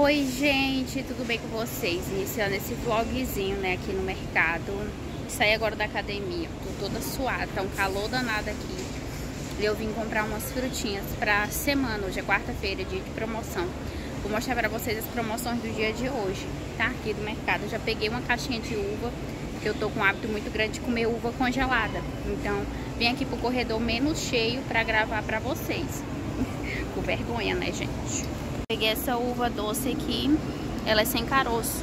Oi gente, tudo bem com vocês? Iniciando esse vlogzinho, né, aqui no mercado Saí agora da academia, tô toda suada, tá um calor danado aqui E eu vim comprar umas frutinhas pra semana, hoje é quarta-feira, dia de promoção Vou mostrar pra vocês as promoções do dia de hoje, tá? Aqui do mercado, já peguei uma caixinha de uva Que eu tô com um hábito muito grande de comer uva congelada Então, vim aqui pro corredor menos cheio pra gravar pra vocês Com vergonha, né gente? Peguei essa uva doce aqui, ela é sem caroço.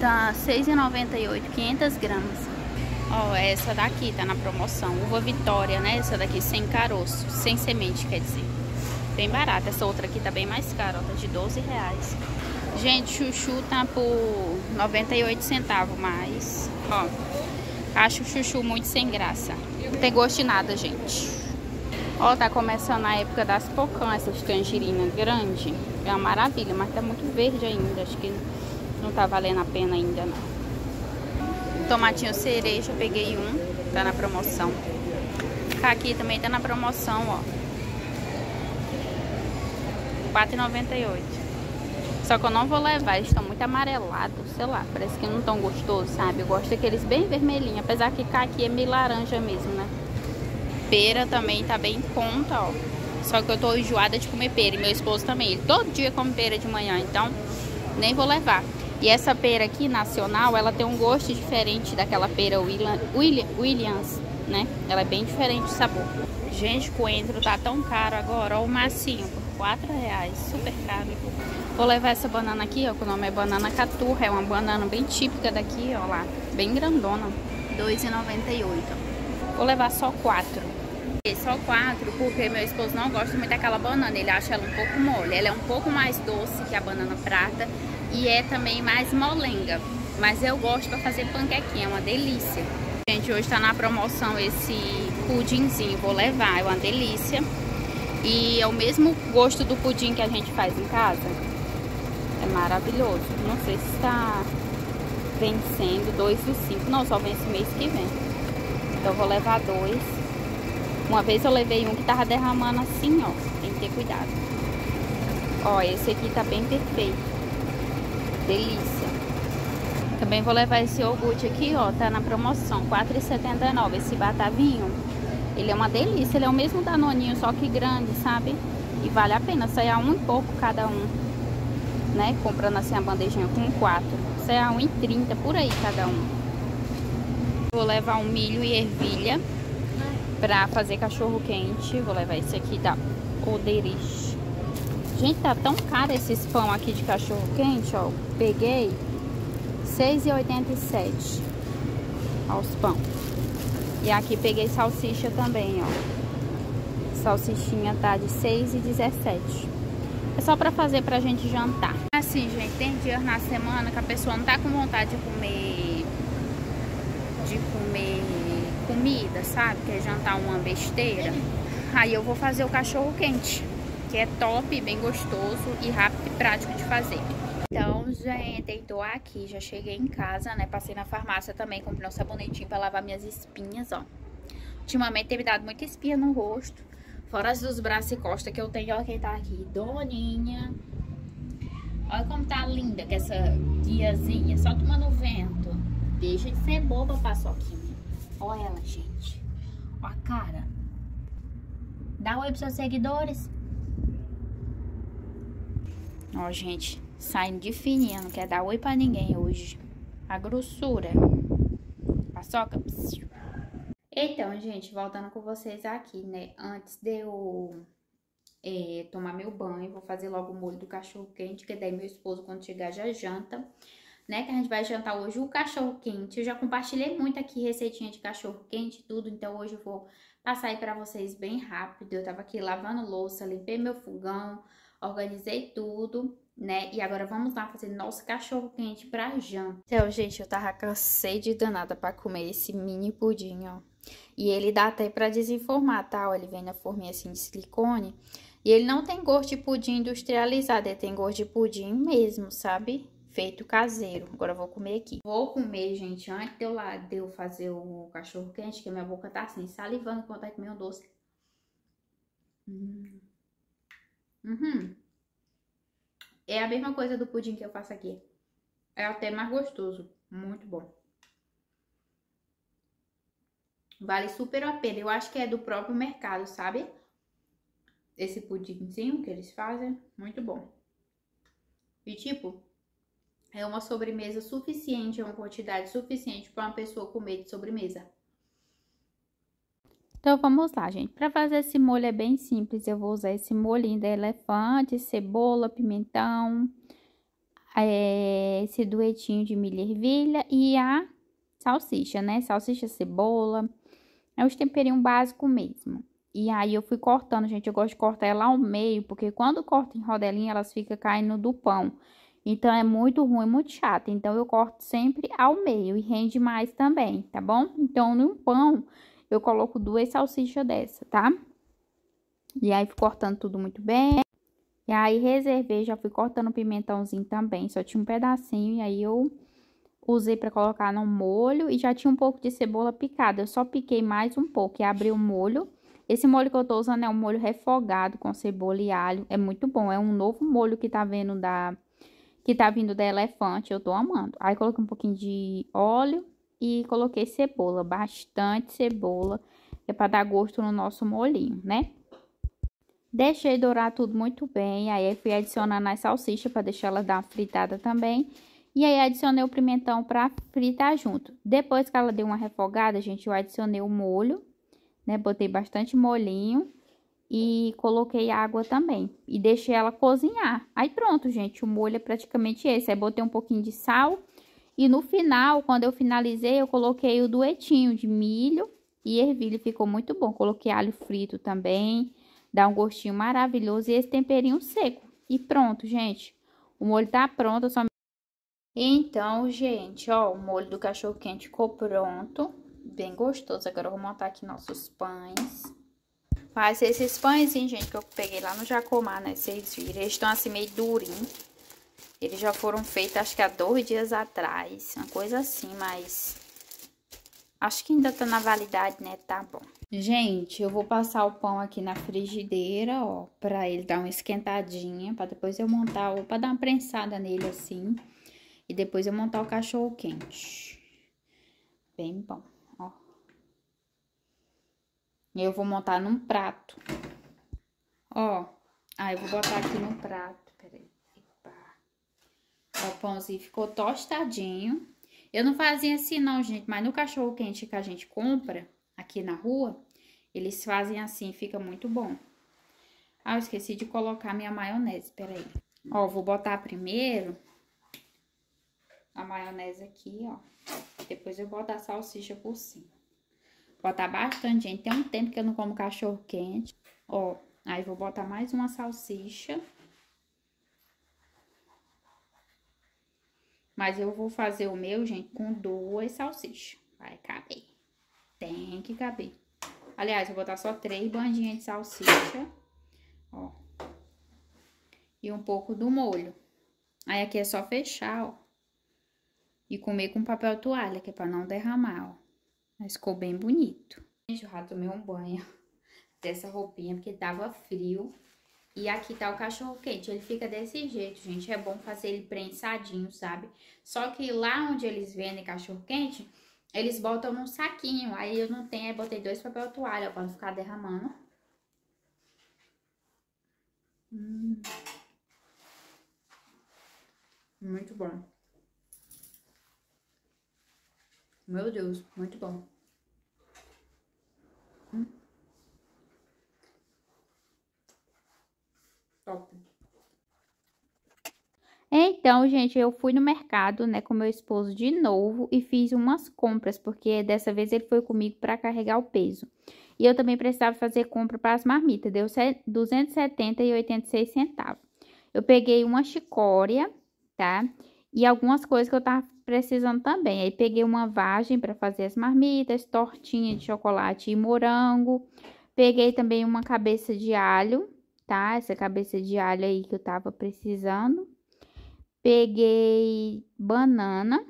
Tá R$6,98, 500 gramas. Ó, essa daqui tá na promoção, uva vitória, né? Essa daqui sem caroço, sem semente, quer dizer. Bem barata, essa outra aqui tá bem mais cara, ó, tá de 12 reais. Gente, chuchu tá por 98 centavos, mas... Ó, acho o chuchu muito sem graça. Não tem gosto de nada, gente. Ó, tá começando a época das pocãs, essas tangerinas grandes. É uma maravilha, mas tá muito verde ainda. Acho que não tá valendo a pena ainda, não. Tomatinho cereja, peguei um. Tá na promoção. Tá aqui também tá na promoção, ó. R$ 4,98. Só que eu não vou levar, eles estão muito amarelados, sei lá. Parece que não tão gostoso, sabe? Eu gosto daqueles bem vermelhinhos. Apesar que aqui é meio laranja mesmo, né? Pera também tá bem conta, ó. Só que eu tô enjoada de comer pera. E meu esposo também. Ele todo dia come pera de manhã. Então, nem vou levar. E essa pera aqui, nacional, ela tem um gosto diferente daquela pera William, Williams, né? Ela é bem diferente de sabor. Gente, coentro tá tão caro agora. Ó, o massinho por 4 reais. Super caro. Vou levar essa banana aqui, ó. Que o nome é banana caturra. É uma banana bem típica daqui, ó lá. Bem grandona. R$2,98. Vou levar só quatro. Só quatro, porque meu esposo não gosta muito daquela banana, ele acha ela um pouco mole. Ela é um pouco mais doce que a banana prata e é também mais molenga. Mas eu gosto para fazer panquequinha, é uma delícia. Gente, hoje está na promoção esse pudinzinho, vou levar, é uma delícia. E é o mesmo gosto do pudim que a gente faz em casa. É maravilhoso. Não sei se está vencendo dois e cinco. Não, só vence mês que vem. Então vou levar dois. Uma vez eu levei um que tava derramando assim, ó. Tem que ter cuidado. Ó, esse aqui tá bem perfeito. Delícia. Também vou levar esse iogurte aqui, ó. Tá na promoção, R$4,79. Esse batavinho, ele é uma delícia. Ele é o mesmo danoninho, só que grande, sabe? E vale a pena. Sai a é um e pouco cada um. Né? Comprando assim a bandejinha com quatro. Sai a é um e trinta, por aí cada um. Vou levar um milho e ervilha pra fazer cachorro quente. Vou levar esse aqui da Oderich. Gente, tá tão caro esses pão aqui de cachorro quente, ó. Peguei 6,87 aos pão. E aqui peguei salsicha também, ó. Salsichinha tá de 6,17. É só pra fazer pra gente jantar. Assim, gente, tem dias na semana que a pessoa não tá com vontade de comer comida, sabe? Quer jantar uma besteira. Aí eu vou fazer o cachorro quente, que é top, bem gostoso e rápido e prático de fazer. Então, gente, tô aqui, já cheguei em casa, né? Passei na farmácia também, comprei um sabonetinho pra lavar minhas espinhas, ó. Ultimamente teve dado muita espinha no rosto. Fora as dos braços e costas que eu tenho, ó, quem tá aqui, Doninha. Olha como tá linda com essa guiazinha, só tomando vento. Deixa de ser boba, paçoquinha. Olha ela, gente. Olha a cara. Dá oi pros seus seguidores. Ó, gente, saindo de fininha, não quer dar oi pra ninguém hoje. A grossura. Paçoca. Psiu. Então, gente, voltando com vocês aqui, né? Antes de eu é, tomar meu banho, vou fazer logo o molho do cachorro quente, que é daí meu esposo, quando chegar, já janta né? Que a gente vai jantar hoje o cachorro quente. Eu já compartilhei muito aqui receitinha de cachorro quente tudo, então hoje eu vou passar aí pra vocês bem rápido. Eu tava aqui lavando louça, limpei meu fogão, organizei tudo, né? E agora vamos lá fazer nosso cachorro quente pra janta. Então, gente, eu tava cansei de danada pra comer esse mini pudim, ó. E ele dá até pra desenformar, tá? ele vem na forminha assim de silicone. E ele não tem gosto de pudim industrializado, ele tem gosto de pudim mesmo, sabe? feito caseiro. Agora eu vou comer aqui. Vou comer, gente, antes de eu, lá, fazer o cachorro quente, que minha boca tá assim, salivando com vontade de comer um doce. Hum. Uhum. É a mesma coisa do pudim que eu faço aqui. É até mais gostoso. Muito bom. Vale super a pena. Eu acho que é do próprio mercado, sabe? Esse pudimzinho que eles fazem. Muito bom. E tipo, é uma sobremesa suficiente, é uma quantidade suficiente para uma pessoa comer de sobremesa. Então vamos lá, gente. Para fazer esse molho é bem simples. Eu vou usar esse molhinho de elefante, cebola, pimentão, é, esse duetinho de milho e ervilha e a salsicha, né? Salsicha, cebola. É os temperinhos básicos mesmo. E aí eu fui cortando, gente. Eu gosto de cortar ela ao meio, porque quando corta em rodelinha, elas ficam caindo do pão. Então, é muito ruim, muito chato. Então, eu corto sempre ao meio e rende mais também, tá bom? Então, no pão, eu coloco duas salsichas dessa, tá? E aí, fui cortando tudo muito bem. E aí, reservei, já fui cortando o pimentãozinho também. Só tinha um pedacinho e aí eu usei para colocar no molho e já tinha um pouco de cebola picada. Eu só piquei mais um pouco e abri o molho. Esse molho que eu tô usando é um molho refogado com cebola e alho. É muito bom, é um novo molho que tá vendo da que tá vindo da elefante, eu tô amando. Aí coloquei um pouquinho de óleo e coloquei cebola, bastante cebola, é para dar gosto no nosso molinho, né? Deixei dourar tudo muito bem, aí fui adicionando as salsichas para deixar ela dar uma fritada também. E aí adicionei o pimentão para fritar junto. Depois que ela deu uma refogada, gente, eu adicionei o molho, né? Botei bastante molhinho e coloquei água também e deixei ela cozinhar. Aí pronto, gente, o molho é praticamente esse. Aí botei um pouquinho de sal e no final, quando eu finalizei, eu coloquei o duetinho de milho e ervilha, ficou muito bom. Coloquei alho frito também, dá um gostinho maravilhoso e esse temperinho seco. E pronto, gente. O molho tá pronto, só Então, gente, ó, o molho do cachorro quente ficou pronto, bem gostoso. Agora eu vou montar aqui nossos pães. Mas esses pãezinhos, gente, que eu peguei lá no Jacomar, né? Vocês viram, eles estão assim meio durinho. Eles já foram feitos, acho que há dois dias atrás, uma coisa assim, mas... Acho que ainda tá na validade, né? Tá bom. Gente, eu vou passar o pão aqui na frigideira, ó, pra ele dar uma esquentadinha, pra depois eu montar, ou pra dar uma prensada nele assim, e depois eu montar o cachorro quente. Bem bom e Eu vou montar num prato. Ó, aí eu vou botar aqui no prato, peraí. Ó, o pãozinho ficou tostadinho. Eu não fazia assim não, gente, mas no cachorro quente que a gente compra aqui na rua, eles fazem assim, fica muito bom. Ah, eu esqueci de colocar minha maionese, peraí. Ó, vou botar primeiro a maionese aqui, ó. Depois eu boto a salsicha por cima. Botar bastante, gente. Tem um tempo que eu não como cachorro quente. Ó, aí vou botar mais uma salsicha. Mas eu vou fazer o meu, gente, com duas salsichas. Vai caber. Tem que caber. Aliás, vou botar só três bandinhas de salsicha. Ó. E um pouco do molho. Aí aqui é só fechar, ó. E comer com papel toalha, que é pra não derramar, ó. Mas ficou bem bonito. Gente, o rato tomei um banho dessa roupinha, porque tava frio. E aqui tá o cachorro quente, ele fica desse jeito, gente. É bom fazer ele prensadinho, sabe? Só que lá onde eles vendem cachorro quente, eles botam num saquinho. Aí eu não tenho, aí botei dois papel toalha, ó, pra não ficar derramando. Hum. Muito bom. Meu Deus, muito bom. Hum. Top. Então, gente, eu fui no mercado, né, com meu esposo de novo e fiz umas compras, porque dessa vez ele foi comigo para carregar o peso. E eu também precisava fazer compra para as marmitas, deu 270 e 86 centavos. Eu peguei uma chicória, tá? E algumas coisas que eu tava precisando também. Aí peguei uma vagem para fazer as marmitas, tortinha de chocolate e morango. Peguei também uma cabeça de alho, tá? Essa cabeça de alho aí que eu tava precisando. Peguei banana,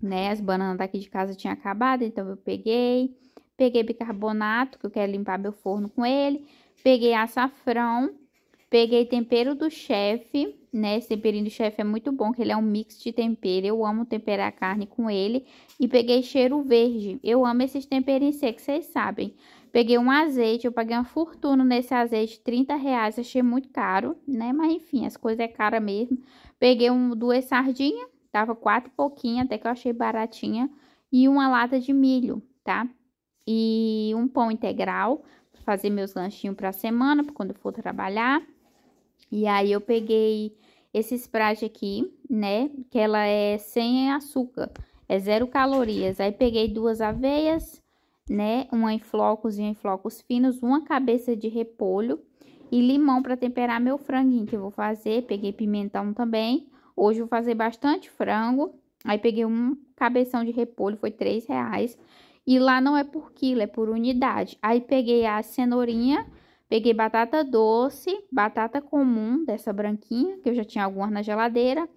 né? As bananas daqui de casa tinham acabado, então eu peguei. Peguei bicarbonato, que eu quero limpar meu forno com ele. Peguei açafrão. Peguei tempero do chefe, né? Esse temperinho do chefe é muito bom, que ele é um mix de tempero. Eu amo temperar a carne com ele. E peguei cheiro verde. Eu amo esses temperinhos secos, vocês sabem. Peguei um azeite, eu paguei uma fortuna nesse azeite, 30 reais, achei muito caro, né? Mas enfim, as coisas é cara mesmo. Peguei um, duas sardinhas, tava quatro pouquinho, até que eu achei baratinha. E uma lata de milho, tá? E um pão integral, fazer meus lanchinhos pra semana, pra quando eu for trabalhar. E aí eu peguei esse Sprite aqui, né? Que ela é sem açúcar, é zero calorias. Aí peguei duas aveias, né? Uma em flocos e em flocos finos, uma cabeça de repolho e limão para temperar meu franguinho que eu vou fazer. Peguei pimentão também. Hoje vou fazer bastante frango. Aí peguei um cabeção de repolho, foi três reais. E lá não é por quilo, é por unidade. Aí peguei a cenourinha Peguei batata doce, batata comum, dessa branquinha, que eu já tinha algumas na geladeira.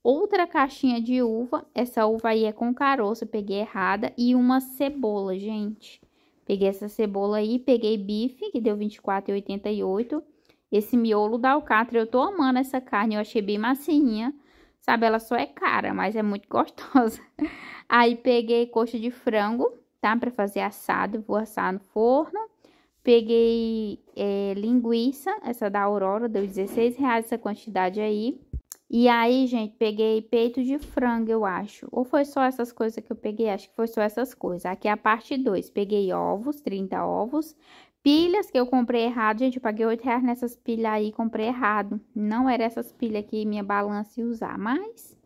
Outra caixinha de uva, essa uva aí é com caroço, eu peguei errada. E uma cebola, gente. Peguei essa cebola aí, peguei bife, que deu R$24,88. Esse miolo da alcatra, eu tô amando essa carne, eu achei bem macinha. Sabe, ela só é cara, mas é muito gostosa. Aí peguei coxa de frango, tá? Pra fazer assado, vou assar no forno. Peguei é, linguiça, essa da Aurora, deu 16 reais essa quantidade aí. E aí, gente, peguei peito de frango, eu acho. Ou foi só essas coisas que eu peguei? Acho que foi só essas coisas. Aqui é a parte 2. Peguei ovos, 30 ovos. Pilhas que eu comprei errado, gente, eu paguei 8 reais nessas pilhas aí, comprei errado. Não era essas pilhas que minha balança ia usar, mas...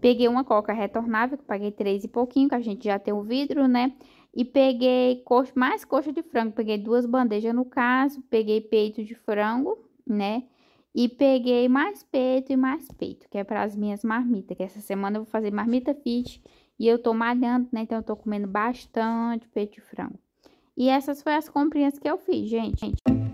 Peguei uma coca retornável, que eu paguei 3 e pouquinho, que a gente já tem o vidro, né? E peguei coxa, mais coxa de frango. Peguei duas bandejas no caso. Peguei peito de frango, né? E peguei mais peito e mais peito, que é para as minhas marmitas. Que essa semana eu vou fazer marmita fit. E eu tô malhando, né? Então eu tô comendo bastante peito de frango. E essas foram as comprinhas que eu fiz, gente. gente.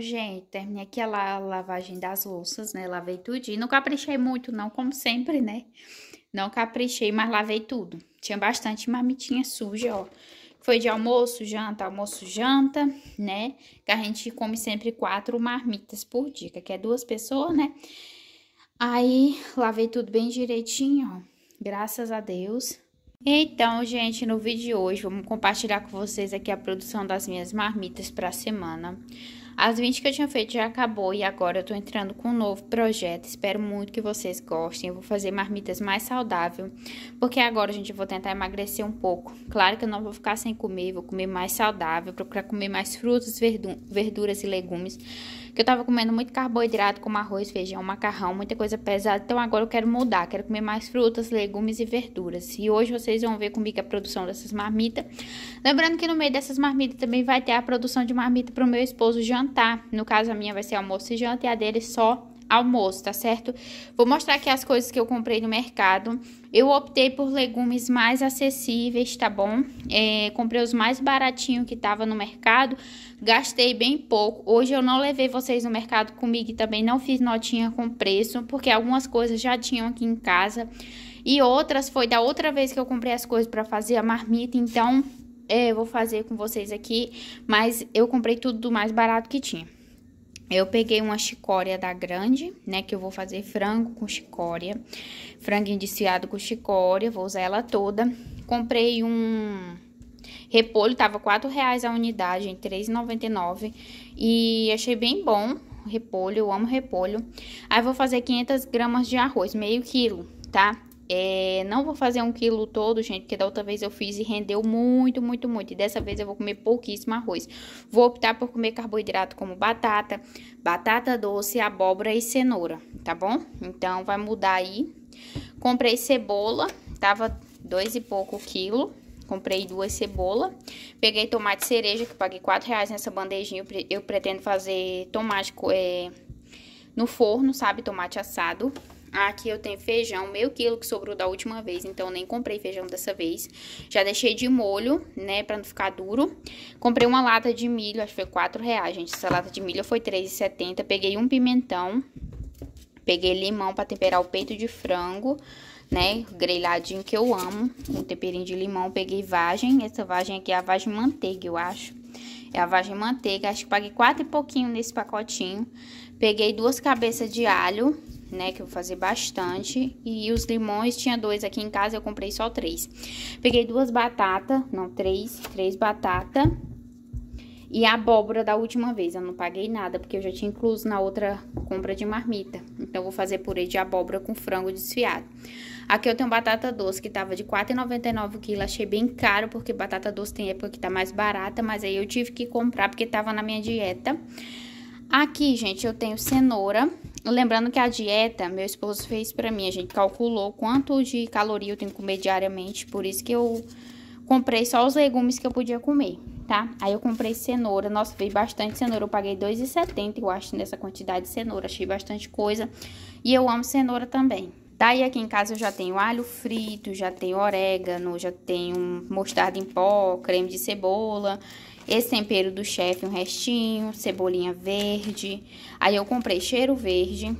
gente, terminei aqui a lavagem das louças, né? Lavei tudo. E não caprichei muito, não, como sempre, né? Não caprichei, mas lavei tudo. Tinha bastante marmitinha suja, ó. Foi de almoço, janta, almoço, janta, né? Que a gente come sempre quatro marmitas por dia, que é duas pessoas, né? Aí, lavei tudo bem direitinho, ó. Graças a Deus. Então, gente, no vídeo de hoje, vamos compartilhar com vocês aqui a produção das minhas marmitas para a semana. As 20 que eu tinha feito já acabou e agora eu tô entrando com um novo projeto. Espero muito que vocês gostem. Eu vou fazer marmitas mais saudável, porque agora, gente, eu vou tentar emagrecer um pouco. Claro que eu não vou ficar sem comer, vou comer mais saudável, procurar comer mais frutas, verduras e legumes que eu tava comendo muito carboidrato, como arroz, feijão, macarrão, muita coisa pesada. Então agora eu quero mudar, quero comer mais frutas, legumes e verduras. E hoje vocês vão ver comigo a produção dessas marmitas. Lembrando que no meio dessas marmitas também vai ter a produção de marmita pro meu esposo jantar. No caso, a minha vai ser almoço e janta e a dele só almoço, tá certo? Vou mostrar aqui as coisas que eu comprei no mercado. Eu optei por legumes mais acessíveis, tá bom? É, comprei os mais baratinhos que tava no mercado, gastei bem pouco. Hoje eu não levei vocês no mercado comigo e também não fiz notinha com preço, porque algumas coisas já tinham aqui em casa. E outras foi da outra vez que eu comprei as coisas para fazer a marmita, então é, eu vou fazer com vocês aqui, mas eu comprei tudo do mais barato que tinha. Eu peguei uma chicória da grande, né, que eu vou fazer frango com chicória, frango indiciado com chicória, vou usar ela toda. Comprei um repolho, tava R$ reais a unidade, em 3,99 e achei bem bom repolho, eu amo repolho. Aí vou fazer 500 gramas de arroz, meio quilo, tá? É, não vou fazer um quilo todo, gente, porque da outra vez eu fiz e rendeu muito, muito, muito. E dessa vez eu vou comer pouquíssimo arroz. Vou optar por comer carboidrato como batata, batata doce, abóbora e cenoura, tá bom? Então, vai mudar aí. Comprei cebola, tava dois e pouco quilo. Comprei duas cebola. Peguei tomate cereja, que paguei quatro reais nessa bandejinha. Eu pretendo fazer tomate é, no forno, sabe? Tomate assado. Aqui eu tenho feijão, meio quilo que sobrou da última vez, então nem comprei feijão dessa vez. Já deixei de molho, né, pra não ficar duro. Comprei uma lata de milho, acho que foi 4 reais, gente. Essa lata de milho foi R$3,70. Peguei um pimentão, peguei limão pra temperar o peito de frango, né, grelhadinho que eu amo. Um temperinho de limão, peguei vagem. Essa vagem aqui é a vagem manteiga, eu acho. É a vagem manteiga, acho que paguei quatro e pouquinho nesse pacotinho. Peguei duas cabeças de alho, né? Que eu vou fazer bastante. E os limões, tinha dois aqui em casa, eu comprei só três. Peguei duas batatas, não, três, três batatas. E a abóbora da última vez, eu não paguei nada, porque eu já tinha incluso na outra compra de marmita. Então, eu vou fazer purê de abóbora com frango desfiado. Aqui eu tenho batata doce, que tava de R$4,99 o quilo, achei bem caro, porque batata doce tem época que tá mais barata, mas aí eu tive que comprar, porque tava na minha dieta. Aqui, gente, eu tenho cenoura, Lembrando que a dieta, meu esposo fez para mim, a gente calculou quanto de caloria eu tenho que comer diariamente, por isso que eu comprei só os legumes que eu podia comer, tá? Aí eu comprei cenoura, nossa, veio bastante cenoura, eu paguei 2,70 eu acho, nessa quantidade de cenoura, achei bastante coisa, e eu amo cenoura também. Daí aqui em casa eu já tenho alho frito, já tenho orégano, já tenho mostarda em pó, creme de cebola, esse tempero do chefe, um restinho, cebolinha verde. Aí eu comprei cheiro verde,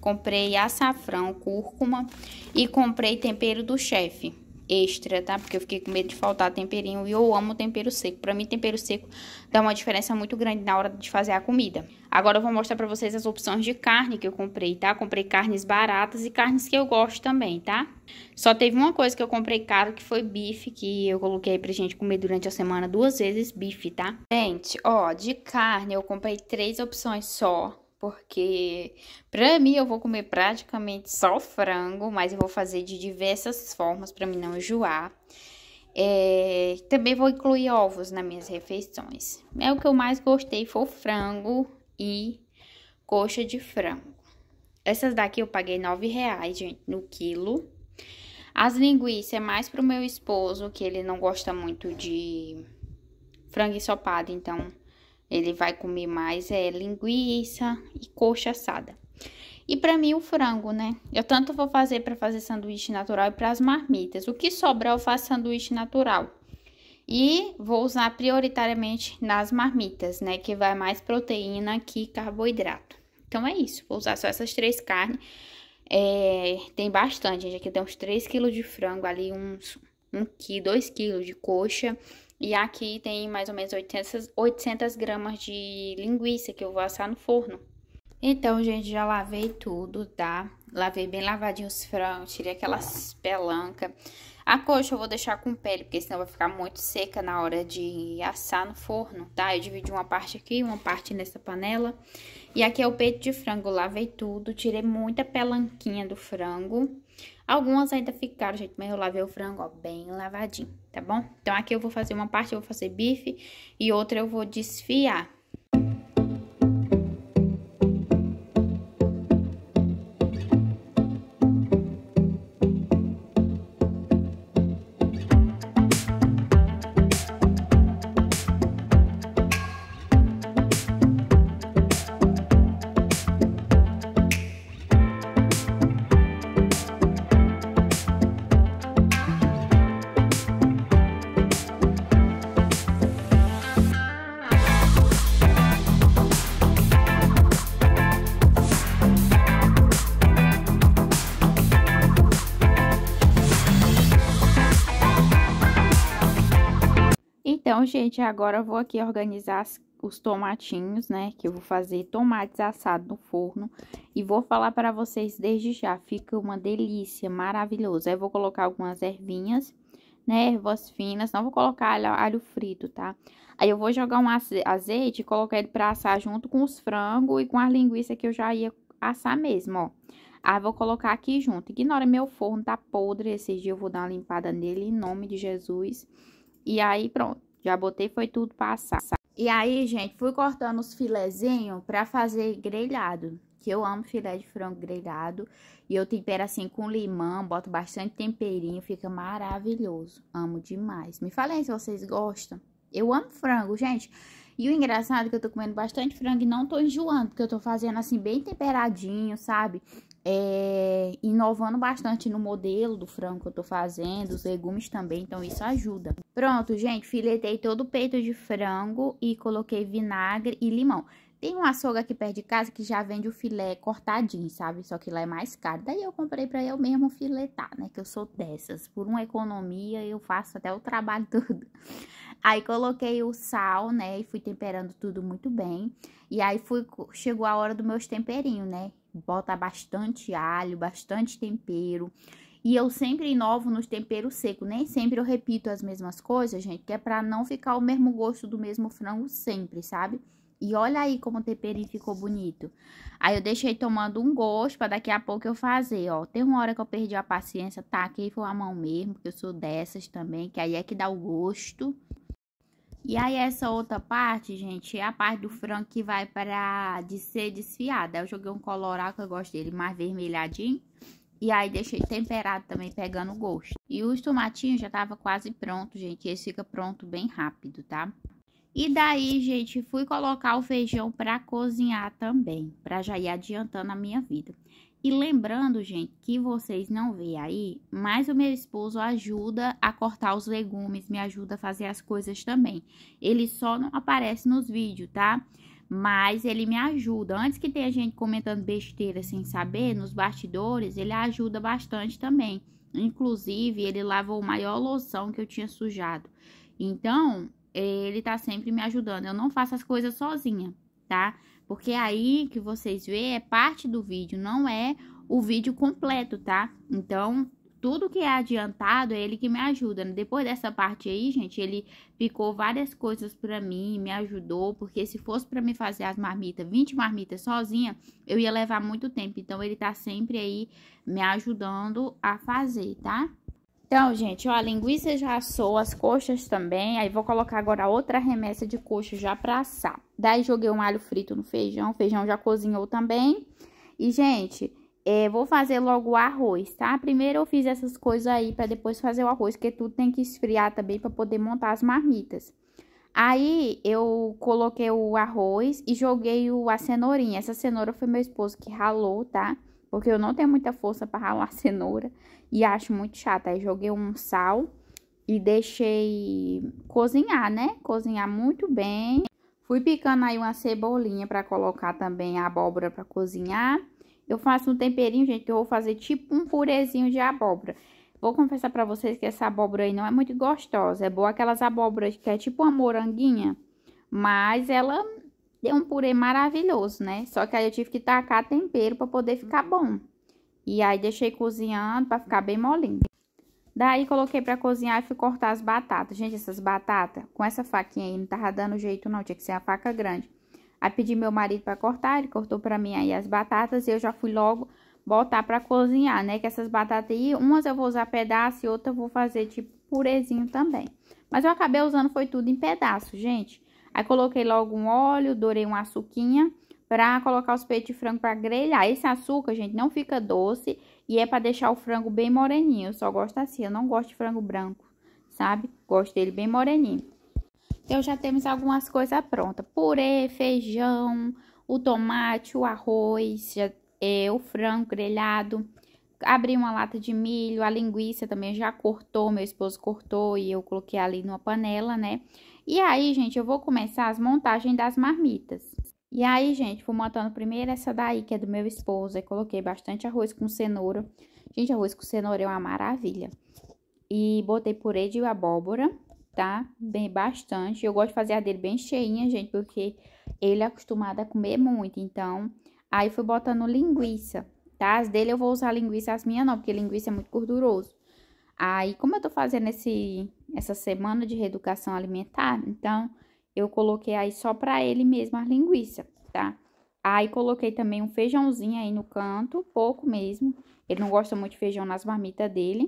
comprei açafrão, cúrcuma e comprei tempero do chefe extra, tá? Porque eu fiquei com medo de faltar temperinho e eu amo tempero seco. Pra mim, tempero seco dá uma diferença muito grande na hora de fazer a comida. Agora eu vou mostrar pra vocês as opções de carne que eu comprei, tá? Comprei carnes baratas e carnes que eu gosto também, tá? Só teve uma coisa que eu comprei caro, que foi bife, que eu coloquei pra gente comer durante a semana duas vezes bife, tá? Gente, ó, de carne eu comprei três opções só, porque para mim eu vou comer praticamente só frango, mas eu vou fazer de diversas formas para mim não enjoar. É, também vou incluir ovos nas minhas refeições. É o que eu mais gostei foi frango e coxa de frango. Essas daqui eu paguei nove reais, gente, no quilo. As linguiças é mais pro meu esposo, que ele não gosta muito de frango ensopado, então ele vai comer mais é linguiça e coxa assada. E para mim o frango, né? Eu tanto vou fazer para fazer sanduíche natural e para as marmitas. O que sobrar eu faço sanduíche natural. E vou usar prioritariamente nas marmitas, né? Que vai mais proteína que carboidrato. Então é isso. Vou usar só essas três carnes. É, tem bastante, gente. Aqui tem uns 3 quilos de frango ali, uns 1 kg, 2 quilos de coxa e aqui tem mais ou menos 800, 800 gramas de linguiça que eu vou assar no forno. Então, gente, já lavei tudo, tá? Lavei bem lavadinho os frangos, tirei aquelas pelancas. A coxa eu vou deixar com pele, porque senão vai ficar muito seca na hora de assar no forno, tá? Eu dividi uma parte aqui, uma parte nessa panela. E aqui é o peito de frango, lavei tudo, tirei muita pelanquinha do frango. Algumas ainda ficaram, gente, mas eu lavei o frango, ó, bem lavadinho, tá bom? Então, aqui eu vou fazer uma parte, eu vou fazer bife e outra eu vou desfiar. gente, agora vou aqui organizar as, os tomatinhos, né? Que eu vou fazer tomates assados no forno. E vou falar para vocês desde já, fica uma delícia, maravilhoso. Aí, vou colocar algumas ervinhas, né? Ervas finas, não vou colocar alho, alho frito, tá? Aí, eu vou jogar um azeite e colocar ele pra assar junto com os frangos e com as linguiças que eu já ia assar mesmo, ó. Aí, vou colocar aqui junto. Ignora meu forno, tá podre. Esses dias eu vou dar uma limpada nele, em nome de Jesus. E aí, pronto. Já botei, foi tudo passar. E aí, gente, fui cortando os filezinhos pra fazer grelhado. Que eu amo filé de frango grelhado. E eu tempero assim com limão, boto bastante temperinho, fica maravilhoso. Amo demais. Me falem se vocês gostam. Eu amo frango, gente. E o engraçado é que eu tô comendo bastante frango e não tô enjoando, porque eu tô fazendo assim bem temperadinho, sabe? é, inovando bastante no modelo do frango que eu tô fazendo, os legumes também, então isso ajuda. Pronto, gente, filetei todo o peito de frango e coloquei vinagre e limão. Tem um açougue aqui perto de casa que já vende o filé cortadinho, sabe? Só que lá é mais caro. Daí eu comprei para eu mesmo filetar, né? Que eu sou dessas. Por uma economia, eu faço até o trabalho todo. Aí coloquei o sal, né? E fui temperando tudo muito bem. E aí fui, chegou a hora dos meus temperinhos, né? bota bastante alho, bastante tempero. E eu sempre inovo nos temperos secos, nem sempre eu repito as mesmas coisas, gente, que é pra não ficar o mesmo gosto do mesmo frango sempre, sabe? E olha aí como o temperinho ficou bonito. Aí eu deixei tomando um gosto pra daqui a pouco eu fazer, ó. Tem uma hora que eu perdi a paciência, tá? Aqui foi a mão mesmo, porque eu sou dessas também, que aí é que dá o gosto. E aí, essa outra parte, gente, é a parte do frango que vai para de ser desfiada. Eu joguei um colorado, que eu gosto dele mais vermelhadinho. E aí, deixei temperado também, pegando o gosto. E os tomatinhos já tava quase pronto, gente. Esse fica pronto bem rápido, tá? E daí, gente, fui colocar o feijão para cozinhar também. para já ir adiantando a minha vida. E lembrando, gente, que vocês não veem aí, mas o meu esposo ajuda a cortar os legumes, me ajuda a fazer as coisas também. Ele só não aparece nos vídeos, tá? Mas ele me ajuda. Antes que tenha gente comentando besteira sem saber, nos bastidores, ele ajuda bastante também. Inclusive, ele lavou o maior loção que eu tinha sujado. Então, ele tá sempre me ajudando. Eu não faço as coisas sozinha, tá? Porque aí que vocês vê é parte do vídeo, não é o vídeo completo, tá? Então, tudo que é adiantado é ele que me ajuda. Né? Depois dessa parte aí, gente, ele ficou várias coisas para mim, me ajudou, porque se fosse para me fazer as marmitas, 20 marmitas sozinha, eu ia levar muito tempo. Então ele tá sempre aí me ajudando a fazer, tá? Então, gente, ó, a linguiça já assou, as coxas também. Aí, vou colocar agora outra remessa de coxa já pra assar. Daí, joguei um alho frito no feijão. O feijão já cozinhou também. E, gente, é, vou fazer logo o arroz, tá? Primeiro eu fiz essas coisas aí pra depois fazer o arroz, porque tudo tem que esfriar também pra poder montar as marmitas. Aí eu coloquei o arroz e joguei o, a cenourinha. Essa cenoura foi meu esposo que ralou, tá? porque eu não tenho muita força para ralar cenoura e acho muito chato. Aí joguei um sal e deixei cozinhar, né? Cozinhar muito bem. Fui picando aí uma cebolinha para colocar também a abóbora para cozinhar. Eu faço um temperinho, gente, que eu vou fazer tipo um purezinho de abóbora. Vou confessar para vocês que essa abóbora aí não é muito gostosa. É boa aquelas abóboras que é tipo uma moranguinha, mas ela Deu é um purê maravilhoso, né? Só que aí eu tive que tacar tempero para poder ficar bom. E aí deixei cozinhando para ficar bem molinho. Daí coloquei para cozinhar e fui cortar as batatas. Gente, essas batatas com essa faquinha aí não tava dando jeito não, tinha que ser a faca grande. Aí pedi meu marido para cortar, ele cortou para mim aí as batatas e eu já fui logo botar para cozinhar, né? Que essas batatas aí, umas eu vou usar pedaço e outra eu vou fazer tipo purezinho também. Mas eu acabei usando foi tudo em pedaço, gente. Aí coloquei logo um óleo, dourei uma açuquinha para colocar os peitos de frango para grelhar. Esse açúcar, gente, não fica doce e é para deixar o frango bem moreninho. Eu só gosto assim, eu não gosto de frango branco, sabe? Gosto dele bem moreninho. Então já temos algumas coisas prontas: purê, feijão, o tomate, o arroz, já, é, o frango grelhado. Abri uma lata de milho, a linguiça também já cortou, meu esposo cortou e eu coloquei ali numa panela, né? E aí, gente, eu vou começar as montagens das marmitas. E aí, gente, fui montando primeiro essa daí, que é do meu esposo. Eu coloquei bastante arroz com cenoura. Gente, arroz com cenoura é uma maravilha. E botei purê de abóbora, tá? Bem bastante. Eu gosto de fazer a dele bem cheinha, gente, porque ele é acostumado a comer muito. Então, aí fui botando linguiça, tá? As dele eu vou usar linguiça, as minhas não, porque linguiça é muito gorduroso. Aí, como eu tô fazendo esse essa semana de reeducação alimentar, então eu coloquei aí só para ele mesmo a linguiça, tá? Aí coloquei também um feijãozinho aí no canto, pouco mesmo. Ele não gosta muito de feijão nas marmitas dele.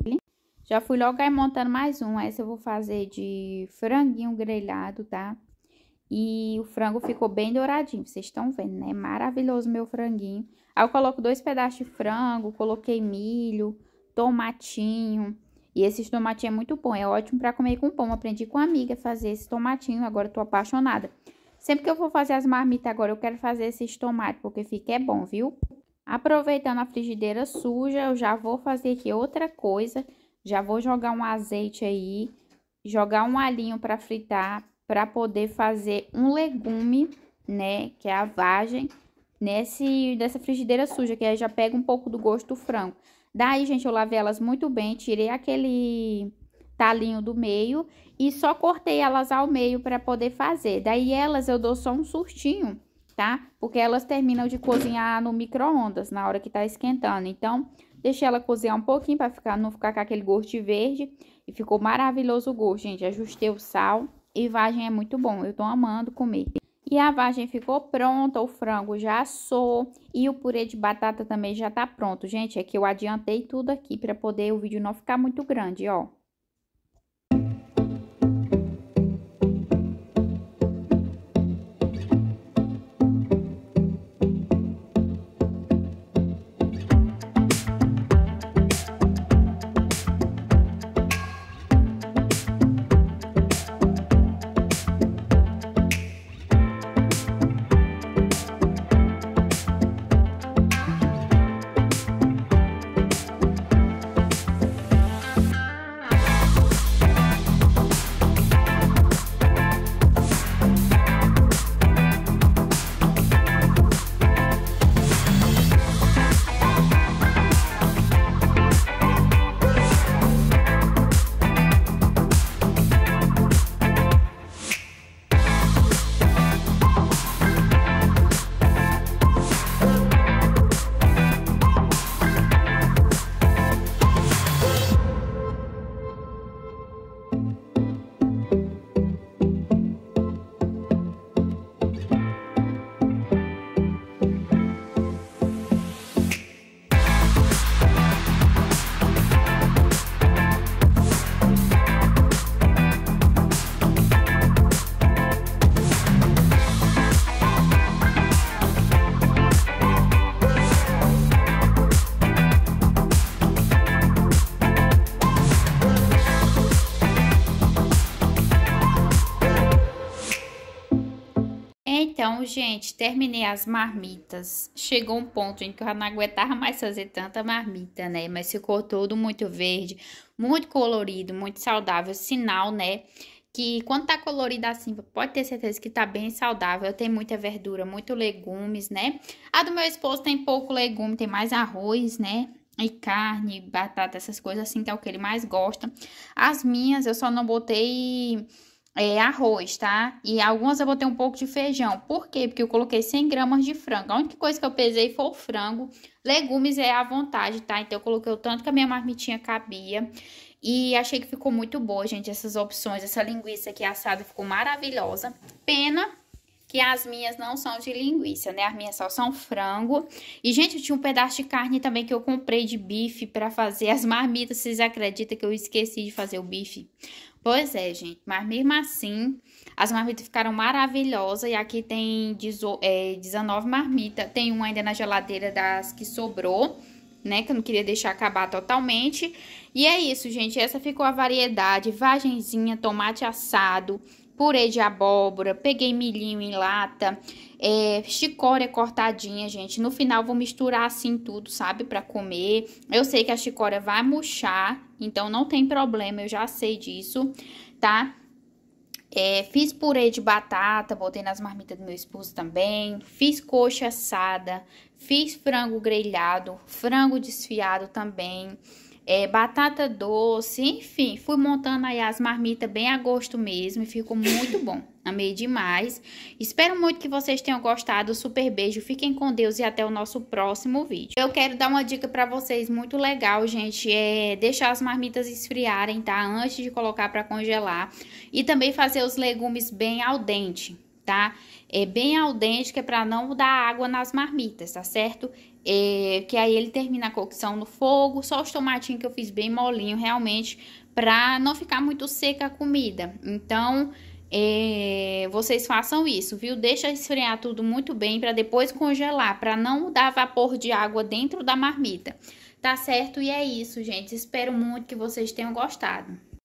Já fui logo aí montando mais um. Essa eu vou fazer de franguinho grelhado, tá? E o frango ficou bem douradinho, vocês estão vendo, né? Maravilhoso meu franguinho. Aí eu coloco dois pedaços de frango, coloquei milho, tomatinho, e esse tomatinho é muito bom, é ótimo para comer com pão. Aprendi com a amiga a fazer esse tomatinho, agora tô apaixonada. Sempre que eu for fazer as marmitas agora, eu quero fazer esses tomates, porque fica é bom, viu? Aproveitando a frigideira suja, eu já vou fazer aqui outra coisa. Já vou jogar um azeite aí, jogar um alinho para fritar, para poder fazer um legume, né, que é a vagem, nesse, dessa frigideira suja, que aí já pega um pouco do gosto do frango. Daí, gente, eu lavei elas muito bem, tirei aquele talinho do meio e só cortei elas ao meio para poder fazer. Daí elas eu dou só um surtinho, tá? Porque elas terminam de cozinhar no micro-ondas na hora que tá esquentando. Então, deixei ela cozinhar um pouquinho para ficar, não ficar com aquele gosto verde. E ficou maravilhoso o gosto, gente. Ajustei o sal e vagem é muito bom. Eu tô amando comer. E a vagem ficou pronta, o frango já assou e o purê de batata também já tá pronto. Gente, é que eu adiantei tudo aqui para poder o vídeo não ficar muito grande, ó. Então, gente, terminei as marmitas. Chegou um ponto em que eu não aguentava mais fazer tanta marmita, né? Mas ficou tudo muito verde, muito colorido, muito saudável. Sinal, né? que quando tá colorida assim, pode ter certeza que tá bem saudável. Tem muita verdura, muito legumes, né? A do meu esposo tem pouco legume, tem mais arroz, né? E carne, batata, essas coisas assim, que é o que ele mais gosta. As minhas eu só não botei é, arroz, tá? E algumas eu botei um pouco de feijão. Por quê? Porque eu coloquei 100 gramas de frango. A única coisa que eu pesei foi o frango. Legumes é à vontade, tá? Então eu coloquei o tanto que a minha marmitinha cabia. E achei que ficou muito boa, gente, essas opções. Essa linguiça aqui assada ficou maravilhosa. Pena que as minhas não são de linguiça, né? As minhas só são frango. E, gente, eu tinha um pedaço de carne também que eu comprei de bife para fazer as marmitas. Vocês acreditam que eu esqueci de fazer o bife? Pois é, gente, mas mesmo assim, as marmitas ficaram maravilhosas e aqui tem 19 é, marmitas, tem uma ainda na geladeira das que sobrou, né, que eu não queria deixar acabar totalmente. E é isso, gente, essa ficou a variedade, vagenzinha, tomate assado, purê de abóbora, peguei milhinho em lata, é, chicória cortadinha, gente. No final, vou misturar assim tudo, sabe, pra comer. Eu sei que a chicória vai murchar, então não tem problema, eu já sei disso, tá? É, fiz purê de batata, botei nas marmitas do meu esposo também. Fiz coxa assada, fiz frango grelhado, frango desfiado também é, batata doce, enfim. Fui montando aí as marmitas bem a gosto mesmo e ficou muito bom. Amei demais. Espero muito que vocês tenham gostado. Super beijo. Fiquem com Deus e até o nosso próximo vídeo. Eu quero dar uma dica para vocês muito legal, gente. É deixar as marmitas esfriarem, tá? Antes de colocar para congelar. E também fazer os legumes bem al dente, tá? É bem al dente, que é para não dar água nas marmitas, tá certo? É, que aí ele termina a cocção no fogo, só os tomatinhos que eu fiz bem molinho, realmente, pra não ficar muito seca a comida. Então, é, vocês façam isso, viu? Deixa esfriar tudo muito bem para depois congelar, para não dar vapor de água dentro da marmita. Tá certo? E é isso, gente. Espero muito que vocês tenham gostado.